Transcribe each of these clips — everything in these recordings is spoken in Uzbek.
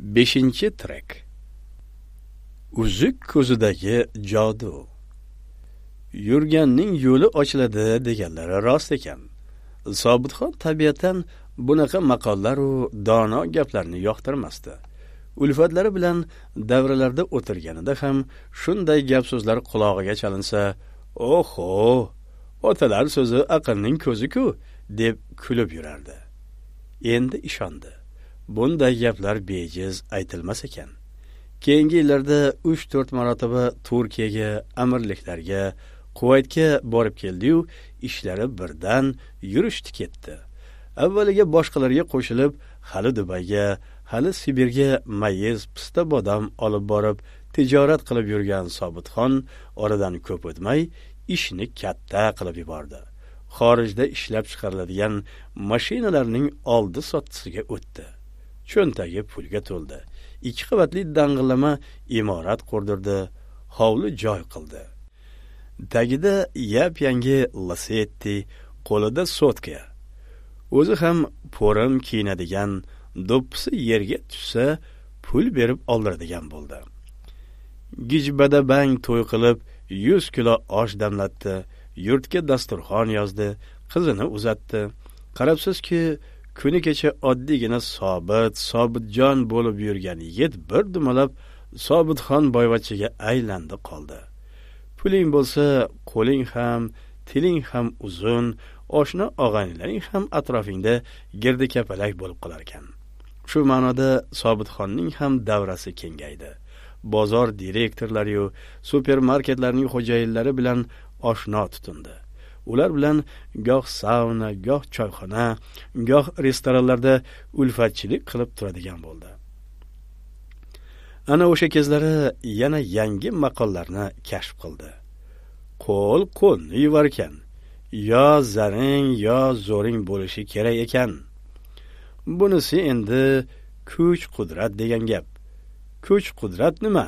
5 trek. Uzuk ko'zidagi jodu. Yurganning yo'li ochiladi deganlari rost ekan. Sobitxon tabiatan bunaqa maqollar u dono gaplarni yoqtirmasdi. Ulfatlari bilan davralarda o'tirganida ham shunday gap so'zlar qulog'iga chalinsa, "Oho, otalar so'zi aqlning ko'zi-ku" deb kulib yurardi. Endi ishondi. bunday gaplar bejiz aytilmas ekan keyingi yillarda 3-4 marotaba turkiyaga amirliklarga quvaytga borib keldi-yu ishlari birdan yurishdi ketdi avvaliga boshqalarga qo'shilib hali dubayga hali sibirga mayiz pista bodom olib borib tijorat qilib yurgan sobitxon oradan ko'p o'tmay ishni katta qilib yubordi xorijda ishlab chiqariladigan mashinalarning oldi sottisiga o'tdi cho'ntagi pulga to'ldi ikki qavatli dang'illama imorat qurdirdi hovli joy qildi tagida yap yangi lasetti qo'lida sotka o'zi ham po'rim kiyinadigan do'ppisi yerga tushsa pul berib oldiradigan bo'ldi gijbada bang to'y qilib yuz kilo osh damlatdi yurtga dasturxon yozdi qizini uzatdi qarabsizki kuni kecha oddiygina sobit sobitjon bo'lib yurgan yigit bir dumalab sobitxon boyvachchaga aylandi qoldi puling bo'lsa qo'ling ham tiling ham uzun oshna og'aynilaring ham atrofingda girdi kapalak bo'lib qolarkan shu ma'noda sobitxonning ham davrasi kengaydi bozor direktorlariyu supermarketlarning xo'jayinlari bilan oshno tutindi ular bilan goh sauna goh choyxona goh restoranlarda ulfatchilik qilib turadigan bo'ldi ana o'sha kezlari yana yangi maqollarni kashf qildi qo'l qo'lni yuvarkan yo zaring yo zo'ring bo'lishi kerak ekan bunisi endi kuch qudrat degan gap kuch qudrat nima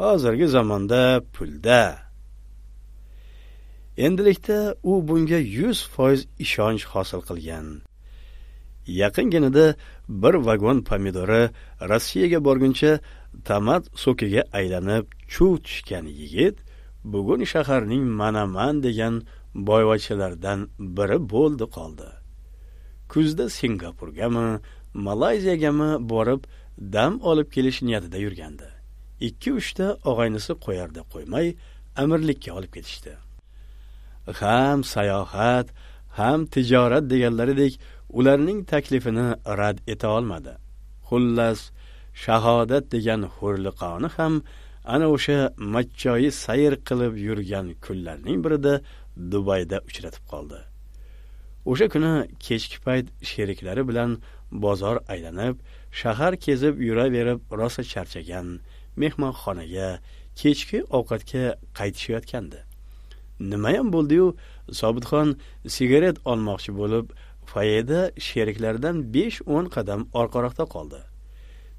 hozirgi zamonda pulda endilikda u bunga yuz foiz ishonch hosil qilgan yaqinginada bir vagon pomidori rossiyaga borguncha tomat sokiga aylanib chuv tushgan yigit bugun shaharning manaman degan boyvachalardan biri bo'ldi qoldi kuzda singapurgami malayziyagami borib dam olib kelish niyatida yurgandi ikki uchta og'aynisi qo'yarda qo'ymay amirlikka olib ketishdi ham sayohat ham tijorat deganlaridek ularning taklifini rad eta olmadi xullas shahodat degan hurliqoni ham ana o'sha machchoyi sayr qilib yurgan kunlarning birida dubayda uchratib qoldi o'sha kuni kechki payt sheriklari bilan bozor aylanib shahar kezib yuraverib rosa charchagan mehmonxonaga kechki ovqatga qaytishayotgandi nimayam bo'ldi-yu, Sobitxon sigaret olmoqchi bo'lib, foyeda sheriklaridan 5-10 qadam orqaroqda qoldi.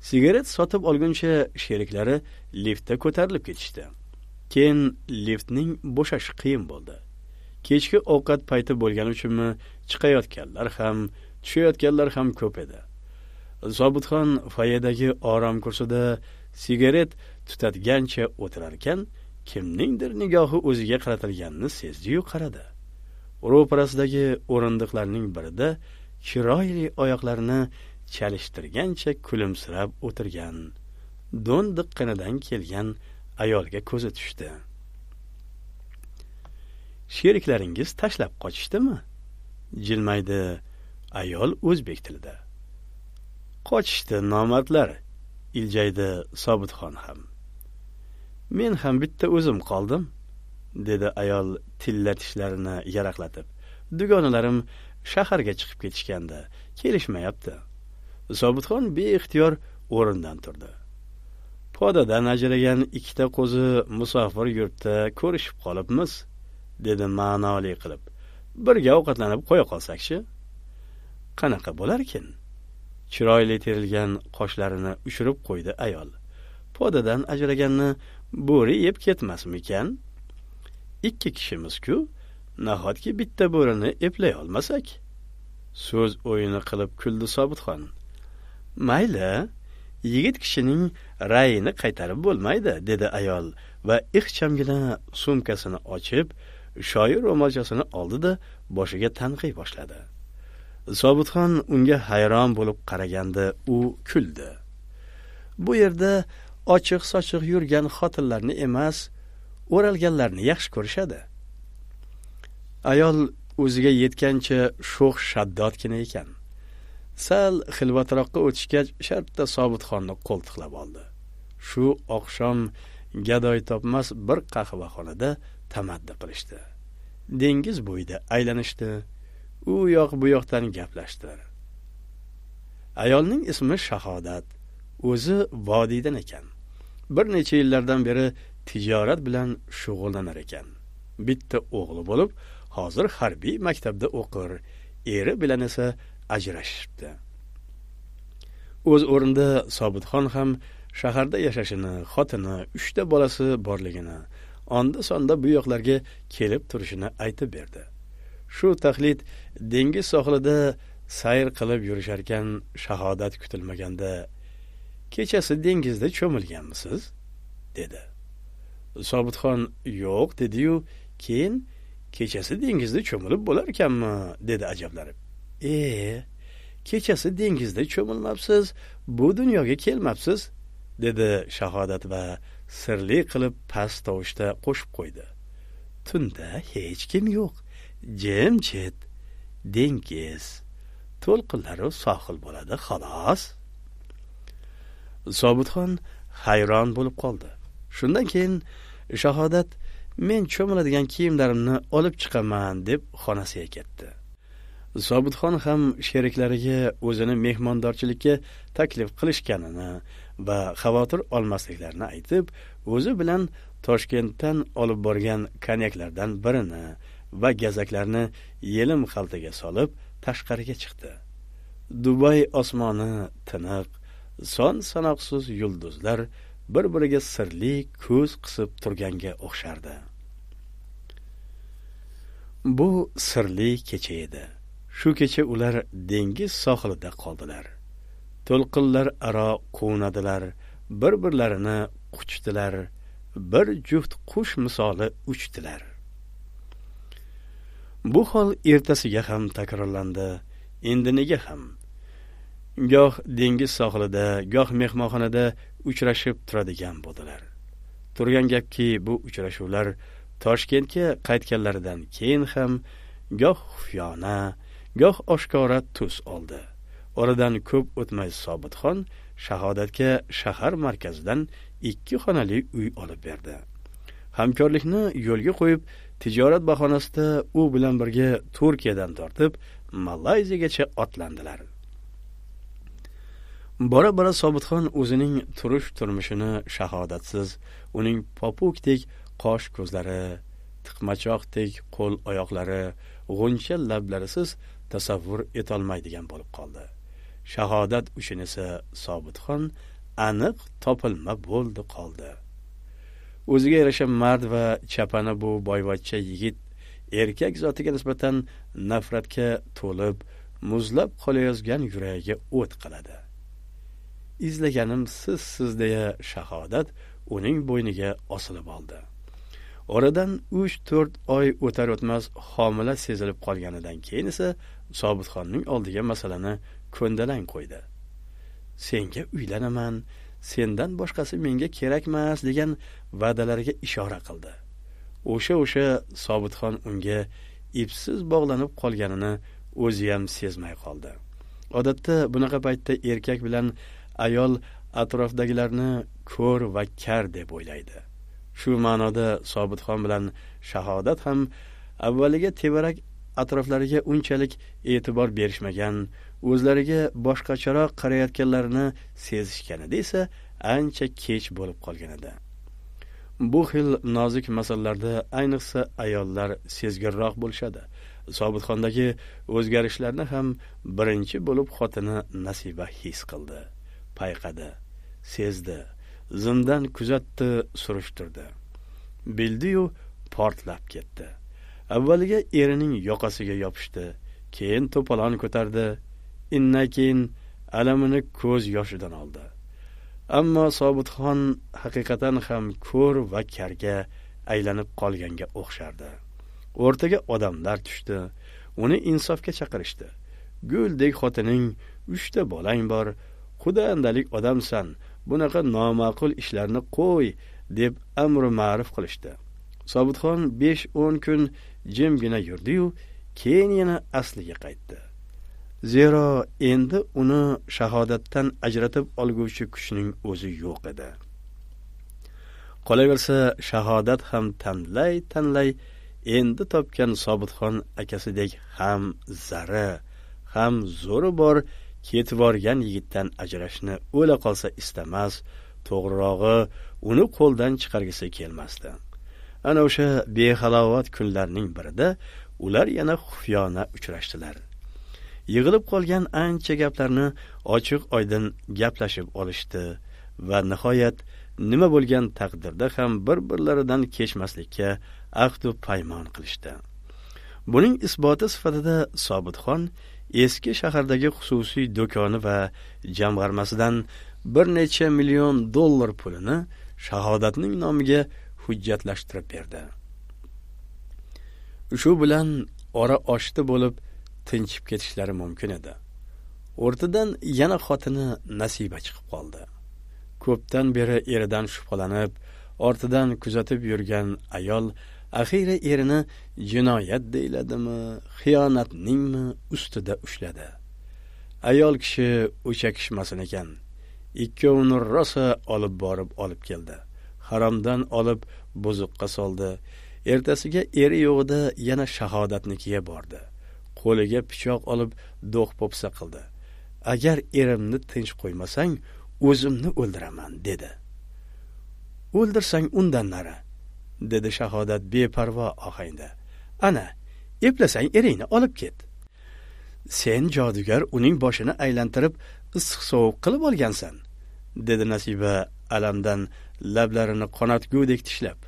Sigaret sotib olguncha sheriklari liftda ko'tarilib ketishdi. Keyin liftning bo'shashi qiyin bo'ldi. Kechki ovqat payti bo'lgani uchunmi, chiqayotganlar ham, tushayotganlar ham ko'p edi. sobitxon foyedagi orom kursida sigaret tutatgancha o'tirar ekan, kimningdir nigohi o'ziga qaratilganini sezdiyu qaradi ro'parasidagi o'rindiqlarning birida chiroyli oyoqlarini chalishtirgancha kulimsirab o'tirgan do'n diqqinidan kelgan ayolga ko'zi tushdi sheriklaringiz tashlab qochishdimi jilmaydi ayol o'zbek tilida qochishdi nomardlar iljaydi sobitxon ham men ham bitta o'zim qoldim dedi ayol tilla tishlarini yaraqlatib dugonalarim shaharga chiqib ketishganda kelishmayapti sobitxon beixtiyor o'rnidan turdi podadan ajragan ikkita qo'zi musofir yurtda ko'rishib qolibmiz dedi ma'noli qilib birga ovqatlanib qo'ya qolsakchi qanaqa bo'larkin chiroyli terilgan qoshlarini uchirib qo'ydi ayol podadan ajraganni bo'ri yeb ketmasmikan ikki kishimiz-ku nahotki bitta bo'rini eplay olmasak so'z o'yini qilib kuldi sobitxon mayli yigit kishining rayini qaytarib bo'lmaydi dedi ayol va ixchamgina sumkasini ochib shoir ro'molchasini oldida boshiga tanqiy boshladi sobitxon unga hayron bo'lib qaraganda u kuldi bu yerda ochiq sochiq yurgan xotinlarni emas o'ralganlarni yaxshi ko'rishadi ayol o'ziga yetgancha sho'x shaddodgina ekan sal xilvatroqqa o'tishgach shartta sobitxonni qo'ltiqlab oldi shu oqshom gadoy topmas bir qahvaxonada tamaddi qilishdi dengiz bo'yida aylanishdi u yoq bu yoqdan gaplashdi ayolning ismi shahodat o'zi vodiydan ekan bir necha yillardan beri tijorat bilan shug'ullanar ekan bitta o'g'li bo'lib hozir harbiy maktabda o'qir eri bilan esa ajrashibdi o'z o'rnida sobitxon ham shaharda yashashini xotini uchta bolasi borligini onda sonda bu yoqlarga kelib turishini aytib berdi shu taqlid dengiz sohilida sayr qilib yurisharkan shahodat kutilmaganda kechasi dengizda cho'milganmisiz dedi sobitxon yo'q dediyu keyin kechasi dengizda cho'milib bo'larkanmi dedi ajablanib e kechasi dengizda cho'milmabsiz bu dunyoga kelmabsiz dedi shahodat va sirli qilib past tovushda qo'shib qo'ydi tunda hech kim yo'q jimjit dengiz to'lqinlaru sohil bo'ladi xolos sobitxon hayron bo'lib qoldi shundan keyin shahodat men cho'miladigan kiyimlarimni olib chiqaman deb xonasiga ketdi sobitxon ham sheriklariga o'zini mehmondorchilikka taklif qilishganini va xavotir olmasliklarini aytib o'zi bilan toshkentdan olib borgan konyaklardan birini va gazaklarni yelim xaltaga solib tashqariga chiqdi dubay osmoni tiniq son sanoqsiz yulduzlar bir biriga sirli ko'z qisib turganga o'xshardi bu sirli kecha edi shu kecha ular dengiz sohilida qoldilar to'lqinlar aro quvnadilar bir birlarini quchdilar bir juft qush misoli uchdilar bu hol ertasiga ham takrorlandi endiniga ham goh dengiz sohilida goh mehmonxonada uchrashib turadigan bo'ldilar turgan gapki bu uchrashuvlar toshkentga qaytganlaridan keyin ham goh xufyona goh oshkora tus oldi oradan ko'p o'tmay sobitxon shahodatga shahar markazidan ikki xonali uy olib berdi hamkorlikni yo'lga qo'yib tijorat bahonasida u bilan birga turkiyadan tortib malayziyagacha otlandilar bora bora sobitxon o'zining turish turmushini shahodatsiz uning popukdek qosh ko'zlari tiqmachoqdek qo'l oyoqlari g'uncha lablarisiz tasavvur etolmaydigan bo'lib qoldi shahodat uchun esa sobitxon aniq topilma bo'ldi qoldi o'ziga yarasha mard va chapani bu boyvachcha yigit erkak zotiga nisbatan nafratga to'lib muzlab qolayozgan yuragiga o't qiladi izlaganim sizsiz deya shahodat uning bo'yniga osilib oldi oradan uch to'rt oy o'tar o'tmas homila sezilib qolganidan keyin esa sobitxonning oldiga masalani ko'ndalang qo'ydi senga uylanaman sendan boshqasi menga kerakmas degan va'dalarga ishora qildi o'sha o'sha sobitxon unga ipsiz bog'lanib qolganini o'zi ham sezmay qoldi odatda bunaqa paytda erkak bilan ayol atrofdagilarni ko'r va kar deb o'ylaydi shu ma'noda sobitxon bilan shahodat ham avvaliga tevarak atroflariga unchalik e'tibor berishmagan o'zlariga boshqacharoq qarayotganlarini sezishganida esa ancha kech bo'lib qolgan edi bu xil nozik masalalarda ayniqsa ayollar sezgirroq bo'lishadi sobitxondagi o'zgarishlarni ham birinchi bo'lib xotini nasiba his qildi payqadi sezdi zimdan kuzatdi surishtirdi bildiyu portlab ketdi avvaliga erining yoqasiga yopishdi keyin to'polon ko'tardi innakin alamini ko'z yoshidan oldi ammo sobitxon haqiqatan ham ko'r va karga aylanib qolganga o'xshardi o'rtaga odamlar tushdi uni insofga chaqirishdi guldek xotining uchta bolang bor xudo andalik odamsan bunaqa noma'qul ishlarni qo'y deb amri ma'ruf qilishdi sobitxon besh o'n kun jimgina yurdiyu keyin yana asliga qaytdi zero endi uni shahodatdan ajratib olguvchi kuchning o'zi yo'q edi qolaversa shahodat ham tanlay tanlay endi topgan sobitxon akasidek ham zari ham zo'ri bor borgan yigitdan ajrashni o'la qolsa istamas to'g'rirog'i uni qo'ldan chiqargisi kelmasdi ana o'sha behalovat kunlarning birida ular yana xufiyona uchrashdilar yig'ilib qolgan ancha gaplarni ochiq oydin gaplashib olishdi va nihoyat nima bo'lgan taqdirda ham bir birlaridan kechmaslikka ahdu paymon qilishdi buning isboti sifatida sobitxon eski shahardagi xususiy do'koni va jamg'armasidan bir necha million dollar pulini shahodatning nomiga hujjatlashtirib berdi shu bilan ora oshdi bo'lib tinchib ketishlari mumkin edi o'rtadan yana xotini nasiba chiqib qoldi ko'pdan beri eridan shubhalanib ortidan kuzatib yurgan ayol axiyri erini jinoyat deyiladimi xiyonatningmi ustida ushladi ayol kishi o'sha kishmasin ekan ikkovini rosa olib borib olib keldi haromdan olib buzuqqa soldi ertasiga eri yo'g'ida yana shahodatnikiga bordi qo'liga pichoq olib do'q po'pisa qildi agar erimni tinch qo'ymasang o'zimni o'ldiraman dedi o'ldirsang undan nari dedi shahodat beparvo ohangda ana eplasang eringni olib ket sen jodugar uning boshini aylantirib issiq sovuq qilib olgansan dedi nasiba alamdan lablarini qonatgudek tishlab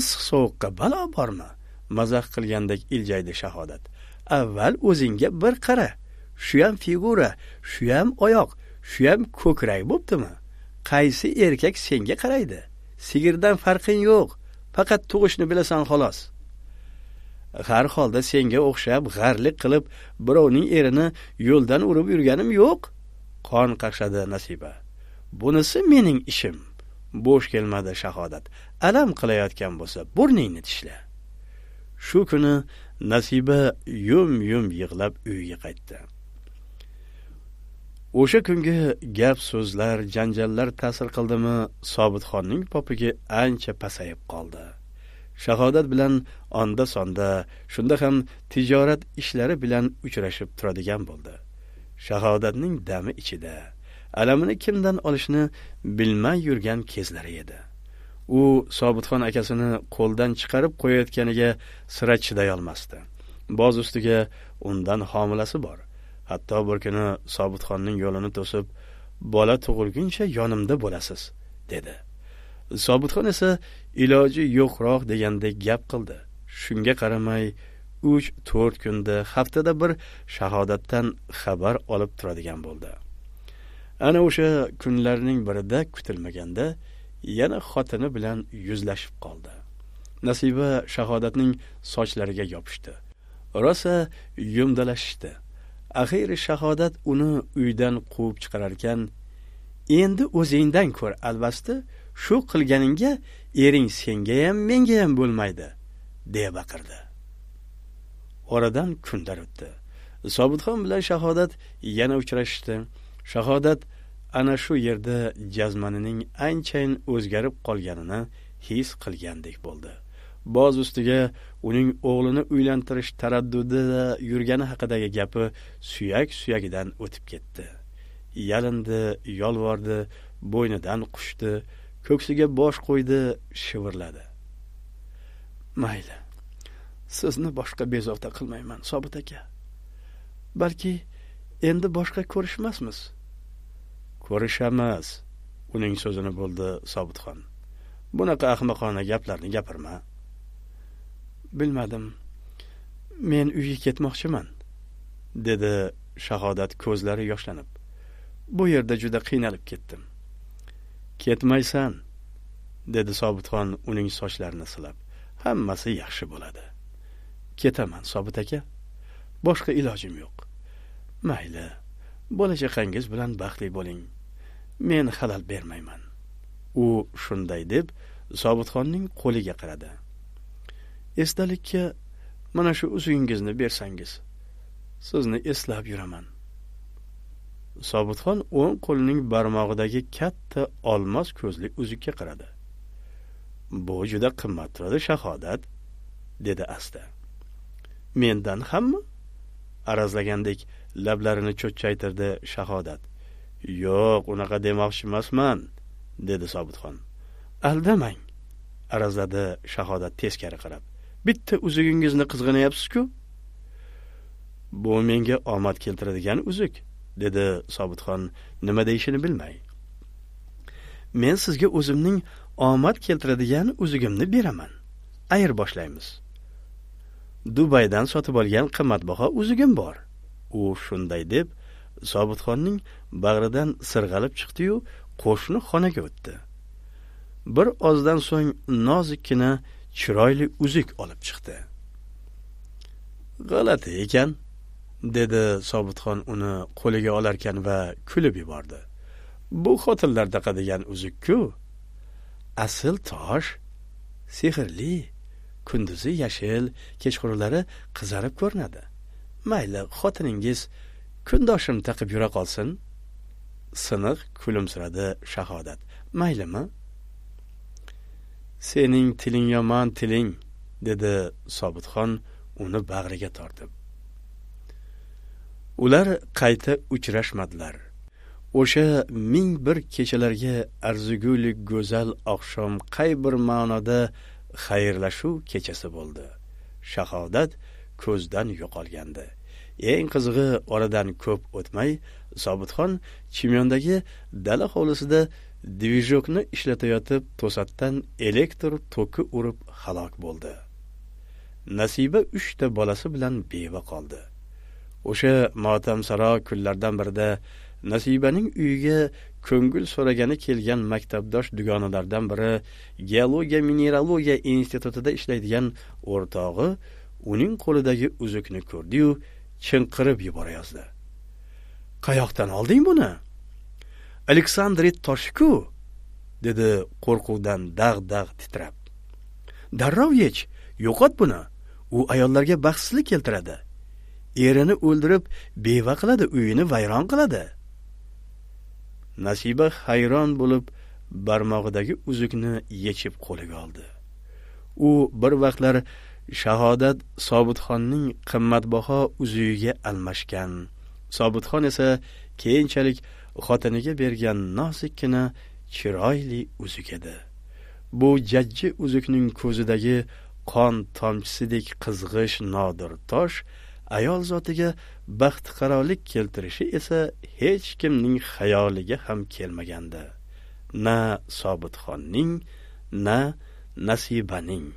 issiq sovuqqa balo bormi mazax qilgandek iljaydi shahodat avval o'zingga bir qara shuyam figura shuyam oyoq shuyam ko'krak bo'ptimi qaysi erkak senga qaraydi sigirdan farqing yo'q Faqat tug'ishni bilasan xolos. Har holda senga o'xshab g'arlik qilib birovning erini yo'ldan urib yurganim yo'q. Qon qaqshadi Nasiba. Bunisi mening ishim. Bo'sh kelmadi shahodat. Alam qilayotgan bo'lsa, burningni tishla. Shu kuni Nasiba yum-yum yig'lab uyiga qaytdi. o'sha kungi gap so'zlar janjallar ta'sir qildimi sobitxonning popigi ancha pasayib qoldi shahodat bilan onda sonda shunda ham tijorat ishlari bilan uchrashib turadigan bo'ldi shahodatning dami ichida alamini kimdan olishni bilmay yurgan kezlari edi u sobitxon akasini qo'ldan chiqarib qo'yayotganiga sira chidayolmasdi boz ustiga undan homilasi bor hatto bir kuni sobitxonning yo'lini to'sib bola tug'ilguncha yonimda bo'lasiz dedi sobitxon esa iloji yo'qroq degandek gap qildi shunga qaramay uch to'rt kunda haftada bir shahodatdan xabar olib turadigan bo'ldi ana o'sha kunlarning birida kutilmaganda yana xotini bilan yuzlashib qoldi nasiba shahodatning sochlariga yopishdi rosa yumdalashishdi axiyri shahodat uni uydan quvib chiqarar ekan endi o'zingdan ko'r alvasti shu qilganingga ering sengayam mengayam bo'lmaydi deya baqirdi oradan kunlar o'tdi sobitxon bilan shahodat yana uchrashishdi shahodat ana shu yerda jazmanining anchayin o'zgarib qolganini his qilgandek bo'ldi boz ustiga uning o'g'lini uylantirish taraddudida yurgani haqidagi gapi suyak suyagidan o'tib ketdi yalindi yolvordi bo'ynidan qushdi ko'ksiga bosh qo'ydi shivirladi mayli sizni boshqa bezovta qilmayman sobit aka balki endi boshqa ko'rishmasmiz ko'rishamiz uning so'zini bo'ldi sobitxon bunaqa ahmoqona gaplarni gapirma bilmadim men uyga ketmoqchiman dedi shahodat ko'zlari yoshlanib bu yerda juda qiynalib ketdim ketmaysan dedi sobitxon uning sochlarini silab hammasi yaxshi bo'ladi ketaman sobit aka boshqa ilojim yo'q mayli bola chaqangiz bilan baxtli bo'ling men xalal bermayman u shunday deb sobitxonning qo'liga qaradi esdalikka mana shu uzungizni bersangiz sizni eslab yuraman sobitxon o'ng qo'lining barmog'idagi katta olmos ko'zli uzukka qaradi bu juda qimmat turadi shahodat dedi asta mendan hammi arazlagandek lablarini cho'chchaytirdi shahodat yo'q unaqa demoqchi emasman dedi sobitxon aldamang arazladi shahodat teskari qarab bitta uzugingizni qizg'anayapsiz-ku. Bu menga omad keltiradigan uzuk, dedi Sobitxon, nima deyishini bilmay. Men sizga o'zimning omad keltiradigan uzugimni beraman. Ayir boshlaymiz. Dubaydan sotib olgan qimmatbaho uzugim bor. U shunday deb Sobitxonning bag'ridan sirg'alib chiqdi-yu, qo'shni xonaga o'tdi. Bir ozdan so'ng nozikkina chiroyli uzuk olib chiqdi g'alati ekan dedi sobitxon uni qo'liga olarkan va kulib yubordi bu xotinlarda qadigan uzukku asl tosh sehrli kunduzi yashil kechqurunlari qizarib ko'rinadi mayli xotiningiz kundoshim taqib yura qolsin siniq kulimsiradi shahodat maylimi sening tiling yomon tiling dedi sobitxon uni bag'riga tortib ular qayta uchrashmadilar o'sha ming bir kechalarga arzugulik go'zal oqshom qay bir ma'noda xayrlashuv kechasi bo'ldi shahodat ko'zdan yo'qolgandi eng qizig'i oradan ko'p o'tmay sobitxon chimyondagi dala hovlisida dvijokni ishlatayotib to'satdan elektr toki urib halok bo'ldi nasiba uchta bolasi bilan beva qoldi o'sha motamsaro kunlardan birida nasibaning uyiga ko'ngil so'ragani kelgan maktabdosh dugonalardan biri geologiya mineralogiya institutida ishlaydigan o'rtog'i uning qo'lidagi uzukni ko'rdiyu chinqirib yuborayozdi qayoqdan olding buni aleksandri toshku dedi qo'rquvdan dag' dag' titrab darrov yech yo'qot buni u ayollarga baxtsizlik keltiradi erini o'ldirib beva qiladi uyini vayron qiladi nasiba hayron bo'lib barmog'idagi uzukni yechib qo'liga oldi u bir vaqtlar shahodat sobitxonning qimmatbaho uzugiga almashgan sobitxon esa keyinchalik xotiniga bergan nozikkina chiroyli uzuk edi bu jajji uzukning ko'zidagi qon tomchisidek qizg'ish nodir tosh ayol zotiga baxtiqarolik keltirishi esa hech kimning xayoliga ham kelmagandi na sobitxonning na nasibaning